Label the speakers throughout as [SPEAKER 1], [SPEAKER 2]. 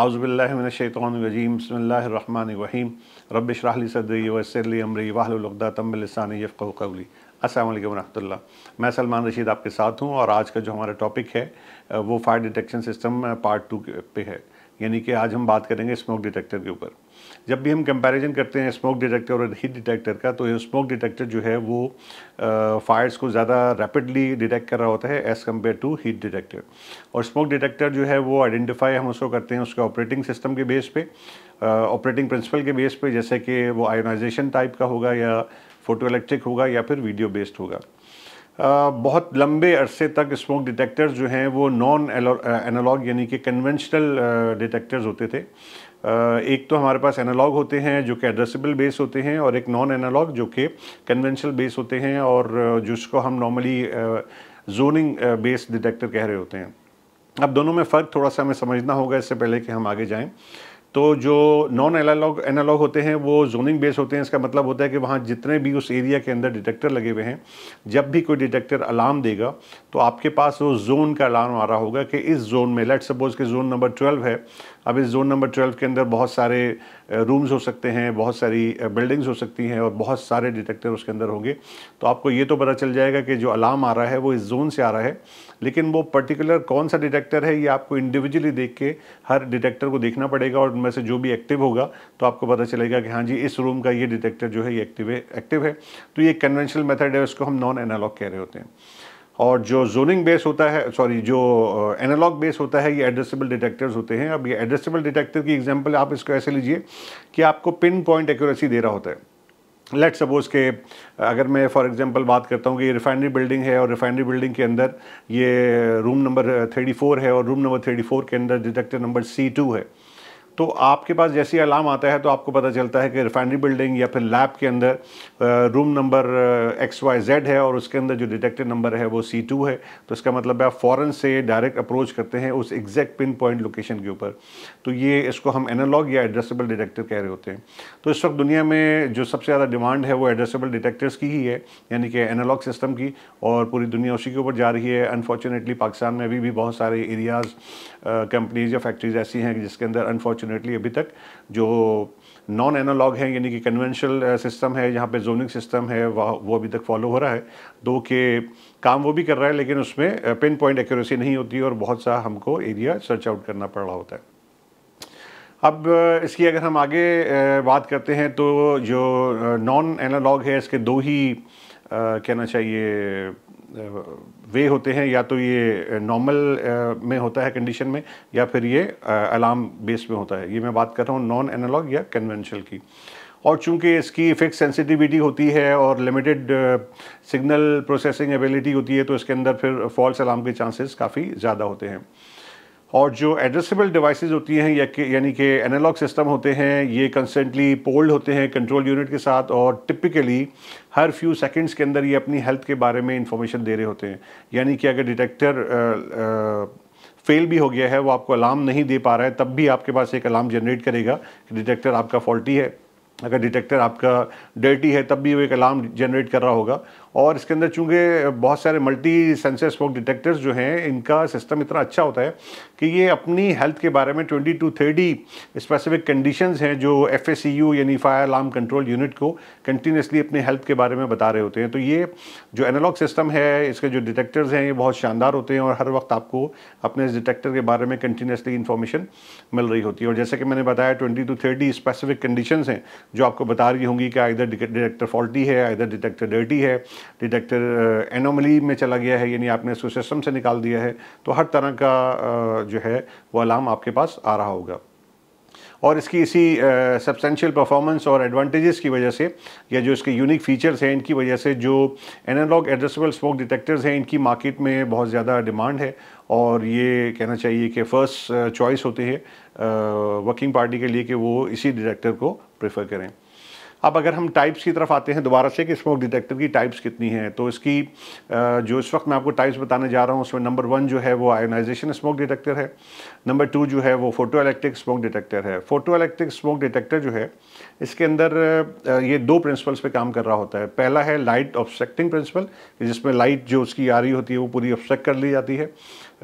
[SPEAKER 1] हाउज़बिल्लिनशैतरजीम बसमीम रबशरली सदरी वसली अमरी वाहदा तमिलसानी यफ़ी असलम वरहमल्ला मैं सलमान रशीद आपके साथ हूँ और आज का जो हमारा टॉपिक है वो fire detection system part two पे है यानी कि आज हम बात करेंगे स्मोक डिटेक्टर के ऊपर जब भी हम कंपैरिजन करते हैं स्मोक डिटेक्टर और हीट डिटेक्टर का तो स्मोक डिटेक्टर जो है वो फायर्स को ज़्यादा रैपिडली डिटेक्ट कर रहा होता है as compare to heat detector और स्मोक डिटेक्टर जो है वो आइडेंटिफाई हम उसको करते हैं उसके ऑपरेटिंग सिस्टम के बेस पे ऑपरेटिंग प्रिंसिपल के बेस पे जैसे कि वो आयोनाइजेशन टाइप का होगा या फ़ोटो इलेक्ट्रिक होगा या फिर वीडियो बेस्ड होगा Uh, बहुत लंबे अरसे तक स्मोक डिटेक्टर्स जो हैं वो नॉन एनालॉग यानी कि कन्वेंशनल डिटेक्टर्स होते थे एक तो हमारे पास एनालॉग होते हैं जो कि एड्रेसेबल बेस होते हैं और एक नॉन एनालॉग जो कि कन्वेंशनल बेस होते हैं और जिसको हम नॉर्मली जोनिंग बेस डिटेक्टर कह रहे होते हैं अब दोनों में फ़र्क थोड़ा सा हमें समझना होगा इससे पहले कि हम आगे जाएँ तो जो नॉन एनालॉग एनालॉग होते हैं वो जोनिंग बेस होते हैं इसका मतलब होता है कि वहाँ जितने भी उस एरिया के अंदर डिटेक्टर लगे हुए हैं जब भी कोई डिटेक्टर अलार्म देगा तो आपके पास वो जोन का अलार्म आ रहा होगा कि इस जोन में लेट सपोज के जोन नंबर 12 है अब इस जोन नंबर ट्वेल्व के अंदर बहुत सारे रूम्स हो सकते हैं बहुत सारी बिल्डिंग्स हो सकती हैं और बहुत सारे डिटेक्टर उसके अंदर होंगे तो आपको ये तो पता चल जाएगा कि जो अलार्म आ रहा है वो इस जोन से आ रहा है लेकिन वो पर्टिकुलर कौन सा डिटेक्टर है ये आपको इंडिविजुअली देख के हर डिटेक्टर को देखना पड़ेगा और उनमें से जो भी एक्टिव होगा तो आपको पता चलेगा कि हाँ जी इस रूम का ये डिटेक्टर जो है ये एक्टिव है एक्टिव है तो ये कन्वेंशनल मेथड है उसको हम नॉन एनालॉग कह रहे होते हैं और जो जोनिंग बेस होता है सॉरी जो एनालॉग uh, बेस होता है ये एड्रेसेबल डिटेक्टर्स होते हैं अब ये एड्रेसेबल डिटेक्टर की एग्जांपल आप इसको ऐसे लीजिए कि आपको पिन पॉइंट एक्यूरेसी दे रहा होता है लेट सपोज़ के अगर मैं फॉर एग्जांपल बात करता हूँ कि ये रिफाइनरी बिल्डिंग है और रिफाइनरी बिल्डिंग के अंदर ये रूम नंबर थर्टी है और रूम नंबर थर्टी के अंदर डिटेक्टर नंबर सी टू है तो आपके पास जैसे ही अलार्म आता है तो आपको पता चलता है कि रिफाइनरी बिल्डिंग या फिर लैब के अंदर room number X Y Z है और उसके अंदर जो डिटेक्टेड नंबर है वो सी टू है तो इसका मतलब है आप फॉरन से डायरेक्ट अप्रोच करते हैं उस एग्जैक्ट पिन पॉइंट लोकेशन के ऊपर तो ये इसको हम एनालॉग या एड्रेसेबल डिटेक्टिव कह रहे होते हैं तो इस वक्त दुनिया में जो सबसे ज़्यादा डिमांड है वो एड्रेसेबल डिटेक्टर्स की ही है यानी कि एनालॉग सिस्टम की और पूरी दुनिया उसी के ऊपर जा रही है अनफॉर्चुनेटली पाकिस्तान में अभी भी बहुत सारे एरियाज़ कंपनीज या फैक्ट्रीज ऐसी हैं जिसके अंदर अनफॉर्चुनेट अनफॉर्चुनेटली अभी तक जो नॉन एनालॉग है यानी कि कन्वेंशनल सिस्टम है जहाँ पे जोनिंग सिस्टम है वह वो अभी तक फॉलो हो रहा है दो के काम वो भी कर रहा है लेकिन उसमें पिन पॉइंट एक्यूरेसी नहीं होती और बहुत सा हमको एरिया सर्च आउट करना पड़ रहा होता है अब इसकी अगर हम आगे बात करते हैं तो जो नॉन एनालॉग है इसके दो ही कहना चाहिए वे होते हैं या तो ये नॉर्मल में होता है कंडीशन में या फिर ये अलार्म बेस में होता है ये मैं बात कर रहा हूँ नॉन एनालॉग या कन्वेंशनल की और चूंकि इसकी फिक्स सेंसिटिविटी होती है और लिमिटेड सिग्नल प्रोसेसिंग एबिलिटी होती है तो इसके अंदर फिर फॉल्स अलार्म के चांसेस काफ़ी ज़्यादा होते हैं और जो एड्रेसेबल डिवाइसेस होती हैं या कि यानी कि एनालॉग सिस्टम होते हैं ये कंस्टेंटली पोल्ड होते हैं कंट्रोल यूनिट के साथ और टिपिकली हर फ्यू सेकंड्स के अंदर ये अपनी हेल्थ के बारे में इंफॉर्मेशन दे रहे होते हैं यानी कि अगर डिटेक्टर फेल भी हो गया है वो आपको अलार्म नहीं दे पा रहा है तब भी आपके पास एक अलार्म जनरेट करेगा कि डिटेक्टर आपका फॉल्टी है अगर डिटेक्टर आपका डर्टी है तब भी वो एक अलार्म जनरेट कर रहा होगा और इसके अंदर चूँकि बहुत सारे मल्टी सेंसर स्मोक डिटेक्टर्स जो हैं इनका सिस्टम इतना अच्छा होता है कि ये अपनी हेल्थ के बारे में twenty two thirty specific conditions हैं जो एफ यानी फायर अलार्म कंट्रोल यूनिट को कंटिन्यूसली अपने हेल्थ के बारे में बता रहे होते हैं तो ये जो एनालॉग सिस्टम है इसके जो डिटेक्टर्स हैं ये बहुत शानदार होते हैं और हर वक्त आपको अपने इस डिटेक्टर के बारे में कंटिन्यूसली इन्फॉर्मेशन मिल रही होती है और जैसे कि मैंने बताया twenty two thirty specific condition हैं जो आपको बता रही होंगी कि इधर डिटेक्टर फॉल्टी है इधर डिटेक्टर डर्टी है डिटेक्टर एनोमली में चला गया है यानी आपने उसको सिस्टम से निकाल दिया है तो हर तरह का जो है वो अलार्म आपके पास आ रहा होगा और इसकी इसी सब्सटेंशियल परफॉर्मेंस और एडवांटेजेस की वजह से या जो इसके यूनिक फीचर्स हैं इनकी वजह से जो एनालॉग एड्रेसेबल स्मोक डिटेक्टर्स हैं इनकी मार्केट में बहुत ज़्यादा डिमांड है और ये कहना चाहिए कि फ़र्स्ट चॉइस होते हैं वर्किंग पार्टी के लिए कि वो इसी डिटेक्टर को प्रेफर करें अब अगर हम टाइप्स की तरफ आते हैं दोबारा से कि स्मोक डिटेक्टर की टाइप्स कितनी हैं तो इसकी जो इस वक्त मैं आपको टाइप्स बताने जा रहा हूँ उसमें नंबर वन जो है वो आयोनाइजेशन स्मोक डिटेक्टर है नंबर टू जो है वो फोटो इलेक्ट्रिक स्मोक डिटेक्टर है फोटो इलेक्ट्रिक स्मोक डिटेक्टर जो है इसके अंदर ये दो प्रिंसिपल्स पर काम कर रहा होता है पहला है लाइट ऑब्स्ट्रक्टिंग प्रिंसिपल जिसमें लाइट जो उसकी आ रही होती है वो पूरी ऑब्स्ट्रक्ट कर ली जाती है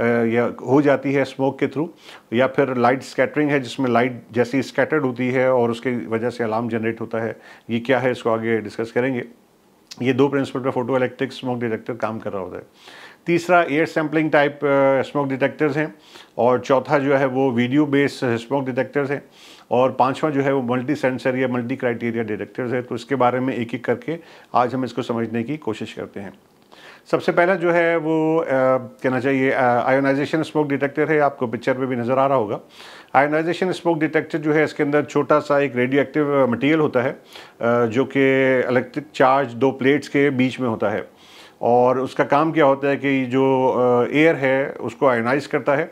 [SPEAKER 1] या हो जाती है स्मोक के थ्रू या फिर लाइट स्कैटरिंग है जिसमें लाइट जैसी स्कैटर्ड होती है और उसकी वजह से अलार्म जनरेट होता है ये क्या है इसको आगे डिस्कस करेंगे ये दो प्रिंसिपल पर फोटो इलेक्ट्रिक स्मोक डिटेक्टर काम कर रहा होता है तीसरा air sampling type smoke detectors हैं और चौथा जो है वो वीडियो बेस्ड स्मोक डिटेक्टर्स हैं और पांचवा जो है वो मल्टी सेंसर या मल्टी क्राइटेरिया डिटेक्टर्स है तो इसके बारे में एक एक करके आज हम इसको समझने की कोशिश करते हैं सबसे पहला जो है वो कहना चाहिए आयोनाइजेशन स्मोक डिटेक्टर है आपको पिक्चर में भी नज़र आ रहा होगा आयोनाइजेशन स्मोक डिटेक्टर जो है इसके अंदर छोटा सा एक रेडियो एक्टिव मटीरियल होता है जो कि इलेक्ट्रिक चार्ज दो प्लेट्स के बीच में होता है और उसका काम क्या होता है कि जो एयर है उसको आयोनाइज करता है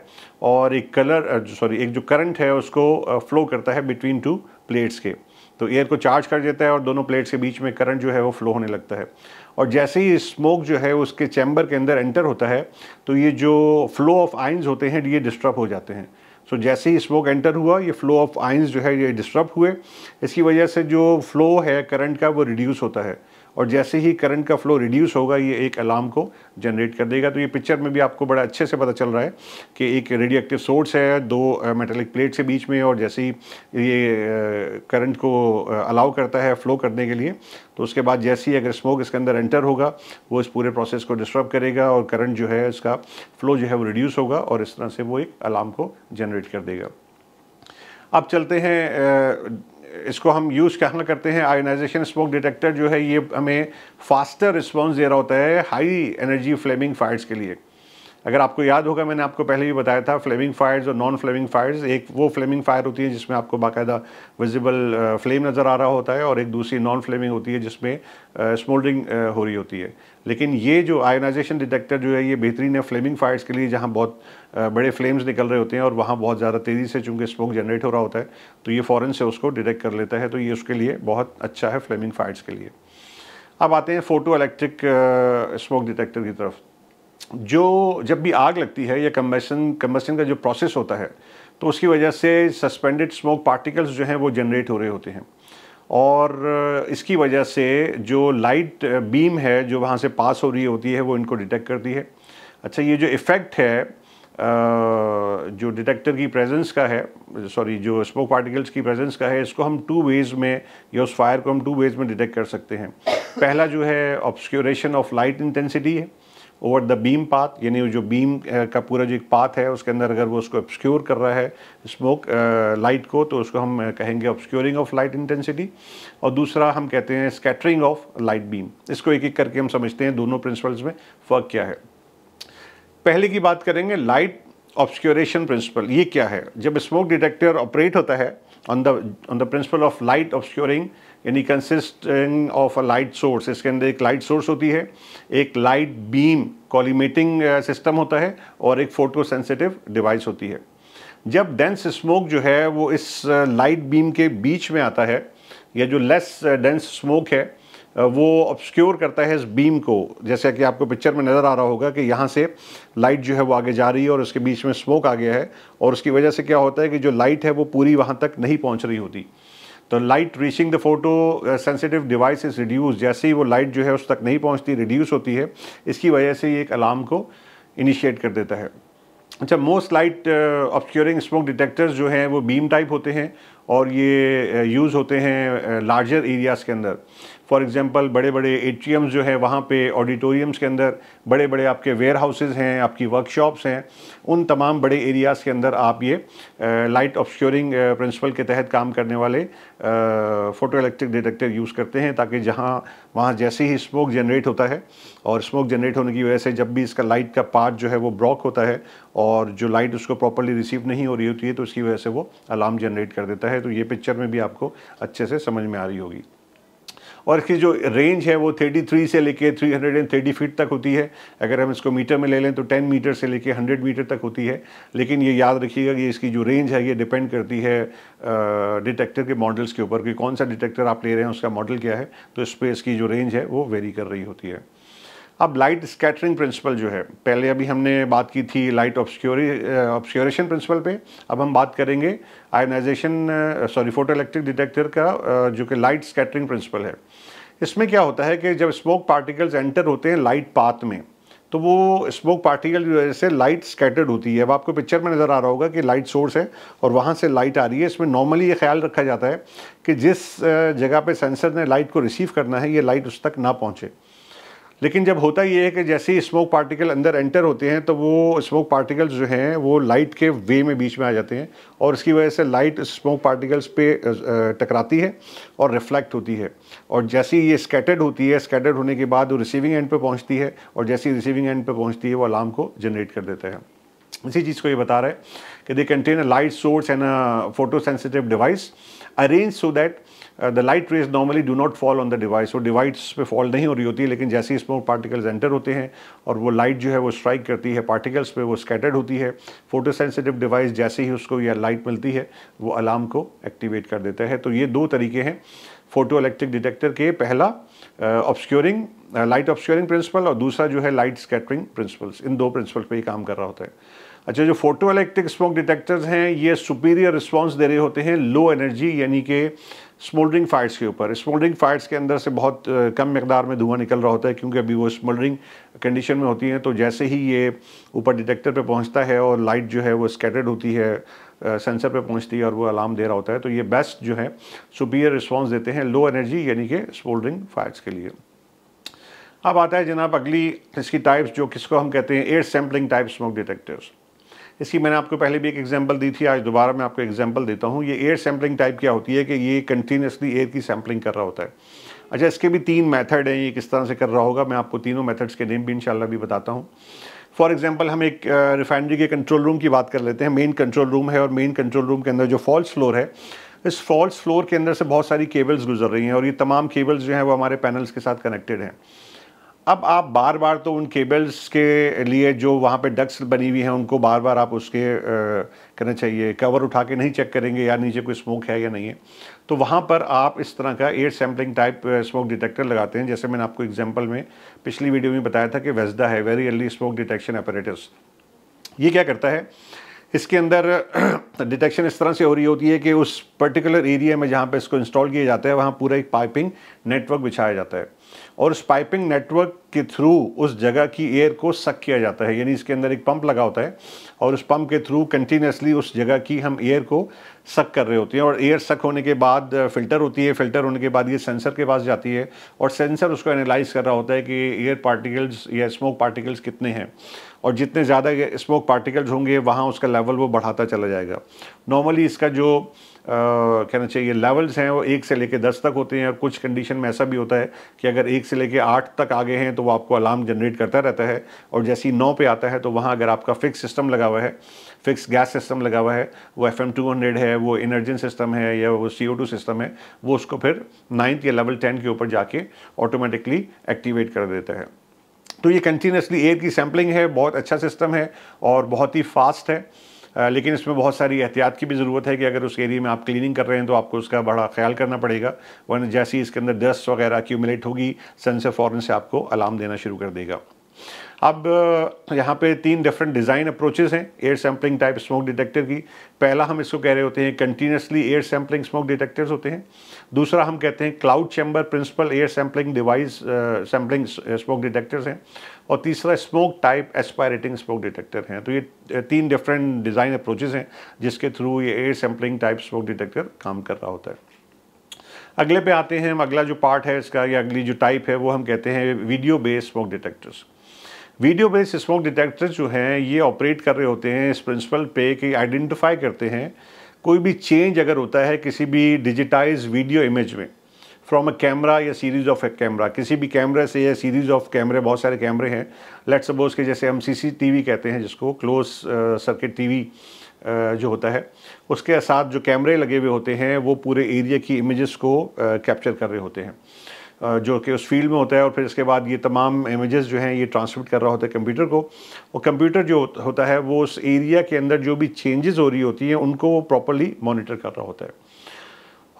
[SPEAKER 1] और एक कलर सॉरी एक जो करंट है उसको फ्लो करता है बिटवीन टू प्लेट्स के तो एयर को चार्ज कर देता है और दोनों प्लेट्स के बीच में करंट जो है वो फ्लो होने लगता है और जैसे ही स्मोक जो है उसके चैम्बर के अंदर एंटर होता है तो ये जो फ्लो ऑफ आइंस होते हैं ये डिस्टर्ब हो जाते हैं सो so, जैसे ही स्मोक एंटर हुआ ये फ्लो ऑफ आइंस जो है ये डिस्टर्ब हुए इसकी वजह से जो फ्लो है करंट का वो रिड्यूस होता है और जैसे ही करंट का फ्लो रिड्यूस होगा ये एक अलार्म को जनरेट कर देगा तो ये पिक्चर में भी आपको बड़ा अच्छे से पता चल रहा है कि एक रेडियो एक्टिव सोर्स है दो मेटेलिक प्लेट से बीच में और जैसे ही ये करंट को अलाउ करता है फ्लो करने के लिए तो उसके बाद जैसे ही अगर स्मोक इसके अंदर एंटर होगा वो इस पूरे प्रोसेस को डिस्टर्ब करेगा और करंट जो है इसका फ्लो जो है वो रिड्यूस होगा और इस तरह से वो एक अलार्म को जनरेट कर देगा अब चलते हैं इसको हम यूज़ कहाँ करते हैं आयोनाइजेशन स्मोक डिटेक्टर जो है ये हमें फास्टर रिस्पॉन्स दे रहा होता है हाई एनर्जी फ्लेमिंग फायर्स के लिए अगर आपको याद होगा मैंने आपको पहले भी बताया था फ्लेमिंग फायर्स और नॉन फ्लेमिंग फायर्स एक वो फ्लेमिंग फायर होती है जिसमें आपको बाकायदा विजिबल फ्लेम नज़र आ रहा होता है और एक दूसरी नॉन फ्लेमिंग होती है जिसमें स्मोल्डिंग हो रही होती है लेकिन ये जो आयोनाइजेशन डिटेक्टर जो है ये बेहतरीन है फ्लेमिंग फायर्स के लिए जहाँ बहुत बड़े फ्लेम्स निकल रहे होते हैं और वहाँ बहुत ज़्यादा तेज़ी से चूँकि स्मोक जनरेट हो रहा होता है तो ये फ़ौरन से उसको डिटेक्ट कर लेता है तो ये उसके लिए बहुत अच्छा है फ्लेमिंग फायर्स के लिए अब आते हैं फ़ोटो इलेक्ट्रिक स्मोक डिटेक्टर की तरफ जो जब भी आग लगती है या कम्बसन कम्बसन का जो प्रोसेस होता है तो उसकी वजह से सस्पेंडेड स्मोक पार्टिकल्स जो हैं वो जनरेट हो रहे होते हैं और इसकी वजह से जो लाइट बीम है जो वहाँ से पास हो रही होती है वो इनको डिटेक्ट करती है अच्छा ये जो इफ़ेक्ट है जो डिटेक्टर की प्रेजेंस का है सॉरी जो स्मोक पार्टिकल्स की प्रेजेंस का है इसको हम टू वेज में या उस फायर को हम टू वेज में डिटेक्ट कर सकते हैं पहला जो है ऑब्सक्योरेशन ऑफ लाइट इंटेंसिटी है ओवर द बीम पाथ यानी जो बीम का पूरा जो एक पाथ है उसके अंदर अगर वो उसको ऑब्सक्योर कर रहा है स्मोक लाइट को तो उसको हम कहेंगे ऑब्सक्योरिंग ऑफ लाइट इंटेंसिटी और दूसरा हम कहते हैं स्कैटरिंग ऑफ लाइट बीम इसको एक एक करके हम समझते हैं दोनों प्रिंसिपल्स में फ़र्क क्या है पहले की बात करेंगे लाइट ऑब्सक्योरेशन प्रिंसिपल ये क्या है जब स्मोक डिटेक्टर ऑपरेट होता है on the on the principle of light obscuring यानी consisting of a light source इसके अंदर एक लाइट सोर्स होती है एक लाइट बीम कॉलीमेटिंग सिस्टम होता है और एक फोटो सेंसिटिव डिवाइस होती है जब डेंस स्मोक जो है वो इस लाइट uh, बीम के बीच में आता है या जो लेस डेंस स्मोक है uh, वो ऑब्सक्योर करता है इस बीम को जैसे कि आपको पिक्चर में नज़र आ रहा होगा कि यहाँ से लाइट जो है वो आगे जा रही है और उसके बीच में स्मोक आ गया है और उसकी वजह से क्या होता है कि जो लाइट है वो पूरी वहाँ तक नहीं पहुँच रही होती तो light reaching the photosensitive device is reduce जैसे ही वो लाइट जो है उस तक नहीं पहुंचती रिड्यूस होती है इसकी वजह से ये एक अलार्म को इनिशिएट कर देता है अच्छा most light obscuring smoke detectors जो हैं वो बीम टाइप होते हैं और ये यूज़ होते हैं लार्जर एरियाज़ के अंदर फॉर एग्ज़ाम्पल बड़े बड़े एटीएम्स जो है वहाँ पे ऑडिटोरियम्स के अंदर बड़े बड़े आपके वेयर हाउसेज हैं आपकी वर्कशॉप्स हैं उन तमाम बड़े एरियाज़ के अंदर आप ये लाइट ऑब्स्क्योरिंग प्रिंसिपल के तहत काम करने वाले फ़ोटो इलेक्ट्रिक डिटेक्टर यूज़ करते हैं ताकि जहाँ वहाँ जैसे ही स्मोक जनरेट होता है और स्मोक जनरेट होने की वजह से जब भी इसका लाइट का पार्ट जो है वो ब्लॉक होता है और जो लाइट उसको प्रॉपरली रिसीव नहीं हो रही होती है तो उसकी वजह से वो अलार्म जनरेट कर देता है है तो ये पिक्चर में भी आपको अच्छे से समझ में आ रही होगी और इसकी जो रेंज है वो 33 से लेके 330 फीट तक होती है अगर हम इसको मीटर में ले लें तो 10 मीटर से लेके 100 मीटर तक होती है लेकिन ये याद रखिएगा कि इसकी जो रेंज है ये डिपेंड करती है डिटेक्टर के मॉडल्स के ऊपर कि कौन सा डिटेक्टर आप ले रहे हैं उसका मॉडल क्या है तो इस पर इसकी जो रेंज है वो वेरी कर रही होती है अब लाइट स्कैटरिंग प्रिंसिपल जो है पहले अभी हमने बात की थी लाइट ऑब्सक्योरी ऑब्सक्योरेशन प्रिंसिपल पे अब हम बात करेंगे ionization sorry photoelectric detector का जो कि लाइट स्कैटरिंग प्रिंसिपल है इसमें क्या होता है कि जब स्मोक पार्टिकल्स एंटर होते हैं लाइट पाथ में तो वो स्मोक पार्टिकल की वजह से लाइट स्कैटर्ड होती है अब आपको पिक्चर में नज़र आ रहा होगा कि लाइट सोर्स है और वहाँ से लाइट आ रही है इसमें नॉर्मली ये ख्याल रखा जाता है कि जिस जगह पे सेंसर ने लाइट को रिसीव करना है ये लाइट उस तक ना पहुँचे लेकिन जब होता ये है कि जैसे ही स्मोक पार्टिकल अंदर एंटर होते हैं तो वो स्मोक पार्टिकल्स जो हैं वो लाइट के वे में बीच में आ जाते हैं और इसकी वजह से लाइट स्मोक पार्टिकल्स पे टकराती है और रिफ्लेक्ट होती है और जैसे ही ये स्कैटर्ड होती है स्कैटर्ड होने के बाद वो रिसीविंग एंड पर पहुँचती है और जैसे ही रिसीविंग एंड पर पहुँचती है वो अलार्म को जनरेट कर देता है इसी चीज़ को ये बता रहा है कि they contain a light source and a photosensitive device arrange so that the light rays normally do not fall on the device वो डिवाइस पे फॉल नहीं हो रही होती है लेकिन जैसे ही स्मोक पार्टिकल्स एंटर होते हैं और वो लाइट जो है वो स्ट्राइक करती है पार्टिकल्स पे वो स्कैटर्ड होती है फोटो सेंसिटिव डिवाइस जैसे ही उसको यह लाइट मिलती है वो अलार्म को एक्टिवेट कर देता है तो ये दो तरीके हैं फोटो इलेक्ट्रिक डिटेक्टर के पहला ऑब्सक्योरिंग लाइट ऑब्सक्योरिंग प्रिंसिपल और दूसरा जो है लाइट स्कैटरिंग प्रिंसिपल्स इन दो प्रिंसिपल पर ही काम कर रहा होता है अच्छा जो फोटो इलेक्ट्रिक स्मोक डिटेक्टर्स हैं ये सुपीरियर रिस्पॉन्स दे रहे होते हैं लो एनर्जी यानी कि स्मोल्डरिंग फायर्स के ऊपर स्मोल्डरिंग फायर्स के अंदर से बहुत कम मकदार में धुआं निकल रहा होता है क्योंकि अभी वो स्मोल्डरिंग कंडीशन में होती हैं तो जैसे ही ये ऊपर डिटेक्टर पे पहुंचता है और लाइट जो है वो स्कैटर्ड होती है सेंसर पे पहुंचती है और वो अलार्म दे रहा होता है तो ये बेस्ट जो है सुपीरियर रिस्पॉन्स देते हैं लो एनर्जी यानी कि स्मोल्डरिंग फायर्स के लिए अब आता है जनाब अगली इसकी टाइप्स जो किसको हम कहते हैं air sampling type smoke detectors इसकी मैंने आपको पहले भी एक एग्जांपल दी थी आज दोबारा मैं आपको एग्जांपल देता हूँ ये एयर सैम्पलिंग टाइप क्या होती है कि ये कंटिन्यूसली एयर की सैम्पलिंग कर रहा होता है अच्छा इसके भी तीन मैथड हैं ये किस तरह से कर रहा होगा मैं आपको तीनों मैथड्स के नेम भी इनशाला भी बताता हूँ फॉर एग्जाम्पल हम एक रिफाइनरी के कंट्रोल रूम की बात कर लेते हैं मेन कंट्रोल रूम है और मेन कंट्रोल रूम के अंदर जो फॉल्स फ्लोर है इस फॉल्स फ्लोर के अंदर से बहुत सारी केबल्स गुजर रही हैं और ये तमाम केबल्स जो हैं वो हमारे पैनल्स के साथ कनेक्टेड हैं अब आप बार बार तो उन केबल्स के लिए जो वहाँ पे डक्स बनी हुई हैं उनको बार बार आप उसके करना चाहिए कवर उठा के नहीं चेक करेंगे या नीचे कोई स्मोक है या नहीं है तो वहाँ पर आप इस तरह का air sampling type smoke detector लगाते हैं जैसे मैंने आपको एग्जांपल में पिछली वीडियो में बताया था कि वेजदा है very early smoke detection apparatus ये क्या करता है इसके अंदर डिटेक्शन इस तरह से हो रही होती है कि उस पर्टिकुलर एरिया में जहाँ पर इसको इंस्टॉल किया जाता है वहाँ पूरा एक पाइपिंग नेटवर्क बिछाया जाता है और उस पाइपिंग नेटवर्क के थ्रू उस जगह की एयर को सक किया जाता है यानी इसके अंदर एक पंप लगा होता है और उस पंप के थ्रू कंटिन्यूसली उस जगह की हम एयर को सक कर रहे होते हैं और एयर सक होने के बाद फ़िल्टर uh, होती है फ़िल्टर होने के बाद ये सेंसर के पास जाती है और सेंसर उसको एनालाइज कर रहा होता है कि एयर पार्टिकल्स या स्मोक पार्टिकल्स कितने हैं और जितने ज़्यादा स्मोक पार्टिकल्स होंगे वहाँ उसका लेवल वो बढ़ाता चला जाएगा नॉर्मली इसका जो कहना चाहिए लेवल्स हैं वो एक से लेके दस तक होते हैं और कुछ कंडीशन में ऐसा भी होता है कि अगर एक से लेके आठ तक आगे हैं तो वो आपको अलार्म जनरेट करता रहता है और जैसे ही नौ पे आता है तो वहाँ अगर आपका फिक्स सिस्टम लगा हुआ है फिक्स गैस सिस्टम लगा हुआ है वो एफ एम टू हंड्रेड है वो इनर्जन सिस्टम है या वो सी ओ टू सिस्टम है वो उसको फिर नाइन्थ या लेवल टेन के ऊपर जाके ऑटोमेटिकली एक्टिवेट कर देता है तो ये कंटिन्यूसली एयर की सैम्पलिंग है बहुत अच्छा सिस्टम है और बहुत ही फास्ट है लेकिन इसमें बहुत सारी एहतियात की भी ज़रूरत है कि अगर उस एरिया में आप क्लीनिंग कर रहे हैं तो आपको उसका बड़ा ख्याल करना पड़ेगा वरना जैसे ही इसके अंदर डस्ट वगैरह क्यूमिलेट होगी सन से फ़ौरन से आपको अलार्म देना शुरू कर देगा अब यहाँ पे तीन डिफरेंट डिज़ाइन अप्रोचेस हैं air sampling type smoke detector की पहला हम इसको कह रहे होते हैं continuously air sampling smoke detectors होते हैं दूसरा हम कहते हैं cloud chamber principle air sampling device sampling smoke detectors हैं और तीसरा smoke type aspirating smoke detector हैं तो ये uh, तीन डिफरेंट डिज़ाइन अप्रोचेज हैं जिसके थ्रू ये air sampling type smoke detector काम कर रहा होता है अगले पे आते हैं हम अगला जो पार्ट है इसका या अगली जो टाइप है वो हम कहते हैं video based smoke detectors video based smoke detectors जो हैं ये ऑपरेट कर रहे होते हैं इस प्रिंसिपल पे कि आइडेंटिफाई करते हैं कोई भी चेंज अगर होता है किसी भी डिजिटाइज वीडियो इमेज में फ्रॉम अ कैमरा या सीरीज़ ऑफ ए कैमरा किसी भी कैमरे से या सीरीज़ ऑफ कैमरे बहुत सारे कैमरे हैं लेट सपोज के जैसे हम सी कहते हैं जिसको क्लोज सर्किट टी जो होता है उसके साथ जो कैमरे लगे हुए होते हैं वो पूरे एरिया की इमेज़ को कैप्चर कर रहे होते हैं जो कि उस फील्ड में होता है और फिर इसके बाद ये तमाम इमेजेस जो हैं ये ट्रांसमिट कर रहा होता है कंप्यूटर को और कंप्यूटर जो होता है वो उस एरिया के अंदर जो भी चेंजेस हो रही होती हैं उनको वो प्रॉपरली मॉनिटर कर रहा होता है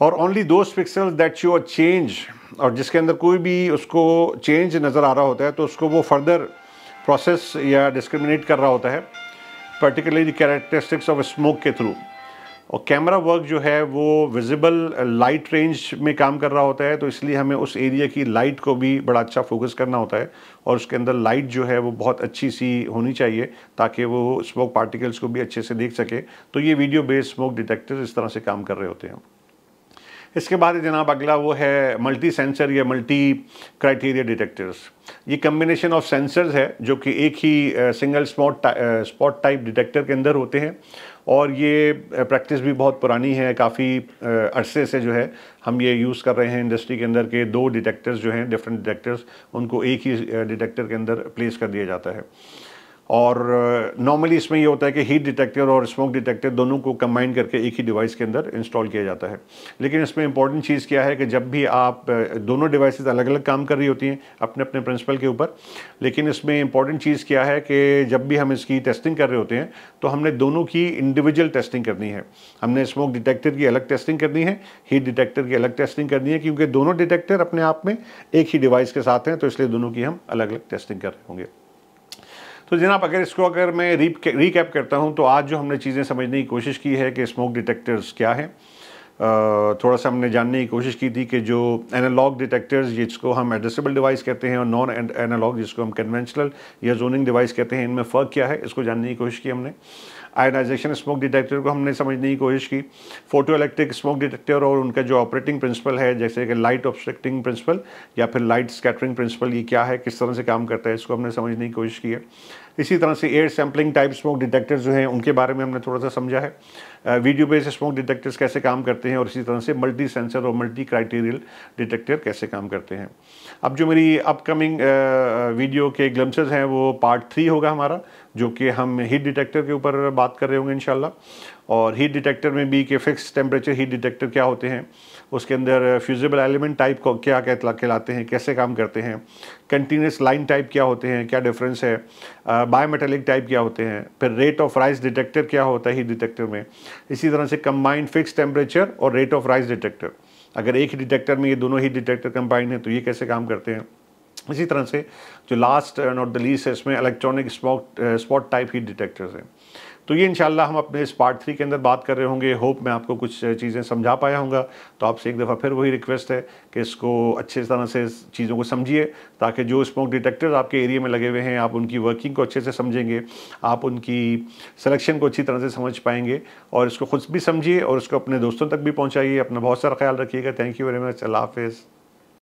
[SPEAKER 1] और only those pixels that show a change और जिसके अंदर कोई भी उसको चेंज नज़र आ रहा होता है तो उसको वो फर्दर प्रोसेस या डिस्क्रिमिनेट कर रहा होता है पर्टिकुलरली कैरेक्टरिस्टिक्स ऑफ स्मोक के थ्रू और कैमरा वर्क जो है वो विजिबल लाइट रेंज में काम कर रहा होता है तो इसलिए हमें उस एरिया की लाइट को भी बड़ा अच्छा फोकस करना होता है और उसके अंदर लाइट जो है वो बहुत अच्छी सी होनी चाहिए ताकि वो स्मोक पार्टिकल्स को भी अच्छे से देख सके तो ये वीडियो बेस्ड स्मोक डिटेक्टर्स इस तरह से काम कर रहे होते हैं इसके बाद जनाब अगला वो है मल्टी सेंसर या मल्टी क्राइटेरिया डिटेक्टर्स ये कम्बिनेशन ऑफ सेंसर्स है जो कि एक ही single spot spot type detector के अंदर होते हैं और ये प्रैक्टिस भी बहुत पुरानी है काफ़ी अरसे से जो है हम ये यूज़ कर रहे हैं इंडस्ट्री के अंदर के दो डिटेक्टर्स जो हैं डिफरेंट डिटेक्टर्स उनको एक ही डिटेक्टर के अंदर प्लेस कर दिया जाता है और नॉर्मली uh, इसमें ये होता है कि हीट डिटेक्टर और स्मोक डिटेक्टर दोनों को कंबाइन करके एक ही डिवाइस के अंदर इंस्टॉल किया जाता है लेकिन इसमें इंपॉर्टेंट चीज़ क्या है कि जब भी आप uh, दोनों डिवाइस अलग अलग काम कर रही होती हैं अपने अपने प्रिंसिपल के ऊपर लेकिन इसमें इंपॉर्टेंट चीज़ क्या है कि जब भी हम इसकी टेस्टिंग कर रहे होते हैं तो हमने दोनों की इंडिविजुअल टेस्टिंग करनी है हमने स्मोक डिटेक्टर की अलग टेस्टिंग करनी है हीट डिटेक्टर की अलग टेस्टिंग करनी है क्योंकि दोनों डिटेक्टर अपने आप में एक ही डिवाइस के साथ हैं तो इसलिए दोनों की हम अलग अलग टेस्टिंग कर रहे होंगे तो जनाब अगर इसको अगर मैं रीकैप करता हूँ तो आज जो हमने चीज़ें समझने की कोशिश की है कि स्मोक डिटेक्टर्स क्या हैं थोड़ा सा हमने जानने की कोशिश की थी कि जो एनालॉग डिटेक्टर्स जिसको हम एड्रेसेबल डिवाइस कहते हैं और नॉन एनालॉग जिसको हम कन्वेंशनल या जोनिंग डिवाइस कहते हैं इनमें फ़र्क क्या है इसको जानने की कोशिश की हमने आयनाइजेशन स्मोक डिटेक्टर को हमने समझने की कोशिश की फोटो इलेक्ट्रिक स्मोक डिटेक्टर और उनका जो ऑपरेटिंग प्रिंसिपल है जैसे कि लाइट ऑब्स्ट्रक्टिंग प्रिंसिपल या फिर लाइट स्कैटरिंग प्रिंसिपल ये क्या है किस तरह से काम करता है इसको हमने समझने की कोशिश की है इसी तरह से air sampling type smoke detectors जो हैं उनके बारे में हमने थोड़ा सा समझा है वीडियो बेस्ड स्मोक डिटेक्टर्स कैसे काम करते हैं और इसी तरह से मल्टी सेंसर और मल्टी क्राइटेरियल डिटेक्टर कैसे काम करते हैं अब जो मेरी अपकमिंग वीडियो के ग्लम्सेज हैं वो पार्ट थ्री होगा हमारा जो कि हम हीट डिटेक्टर के ऊपर बात कर रहे होंगे इन और हीट डिटेक्टर में भी कि फिक्स टेम्परेचर हीट डिटेक्टर क्या होते हैं उसके अंदर फ्यूजेबल एलिमेंट टाइप को क्या कहलाते हैं कैसे काम करते हैं कंटिन्यूस लाइन टाइप क्या होते हैं क्या डिफरेंस है बायोमेटेलिक टाइप क्या होते हैं फिर रेट ऑफ राइस डिटेक्टर क्या होता है हीट डिटेक्टर में इसी तरह से कम्बाइंड फिक्स टेम्परेचर और रेट ऑफ राइस डिटेक्टर अगर एक ही डिटेक्टर में ये दोनों ही डिटेक्टर कंबाइंड हैं तो ये कैसे काम करते हैं इसी तरह से जो लास्ट नॉट द लीस्ट है इसमें electronic smoke spot type heat detectors हैं तो ये इन हम अपने इस पार्ट थ्री के अंदर बात कर रहे होंगे होप मैं आपको कुछ चीज़ें समझा पाया होंगे तो आपसे एक दफ़ा फिर वही रिक्वेस्ट है कि इसको अच्छे तरह से चीज़ों को समझिए ताकि जो स्मोक डिटेक्टर्स आपके एरिए में लगे हुए हैं आप उनकी वर्किंग को अच्छे से समझेंगे आप उनकी सिलेक्शन को अच्छी तरह से समझ पाएंगे और इसको खुद भी समझिए और उसको अपने दोस्तों तक भी पहुँचाइए अपना बहुत सारा ख्याल रखिएगा थैंक यू वेरी मच अल्लाह हाफिज़